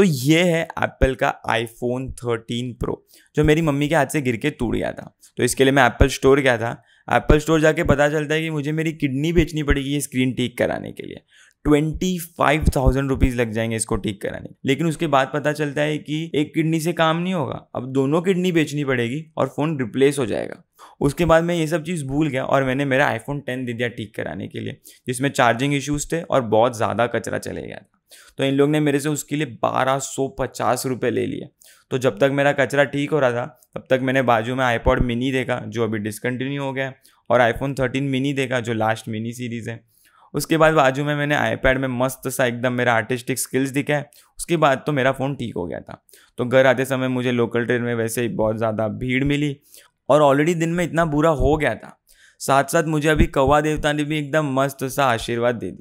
तो ये है एप्पल का आईफोन 13 प्रो जो मेरी मम्मी के हाथ से गिर के टूट गया था तो इसके लिए मैं एप्पल स्टोर गया था एप्पल स्टोर जाके पता चलता है कि मुझे मेरी किडनी बेचनी पड़ेगी ये स्क्रीन ठीक कराने के लिए ट्वेंटी फाइव थाउजेंड रुपीज़ लग जाएंगे इसको ठीक कराने लेकिन उसके बाद पता चलता है कि एक किडनी से काम नहीं होगा अब दोनों किडनी बेचनी पड़ेगी और फ़ोन रिप्लेस हो जाएगा उसके बाद मैं ये सब चीज़ भूल गया और मैंने मेरा आईफोन टेन दे दिया ठीक कराने के लिए जिसमें चार्जिंग इश्यूज़ थे और बहुत ज़्यादा कचरा चले गया था तो इन लोग ने मेरे से उसके लिए बारह सौ पचास रुपये ले लिए तो जब तक मेरा कचरा ठीक हो रहा था तब तक मैंने बाजू में आईपॉड मिनी देखा जो अभी डिसकंटिन्यू हो गया और आईफोन थर्टीन मिनी देखा जो लास्ट मिनी सीरीज़ है उसके बाद बाजू में मैंने आईपैड में मस्त सा एकदम मेरा आर्टिस्टिक स्किल्स दिखा है उसके बाद तो मेरा फ़ोन ठीक हो गया था तो घर आते समय मुझे लोकल ट्रेन में वैसे ही बहुत ज़्यादा भीड़ मिली और ऑलरेडी दिन में इतना बुरा हो गया था साथ साथ मुझे अभी कौवा देवता ने भी एकदम मस्त सा आशीर्वाद दे दिया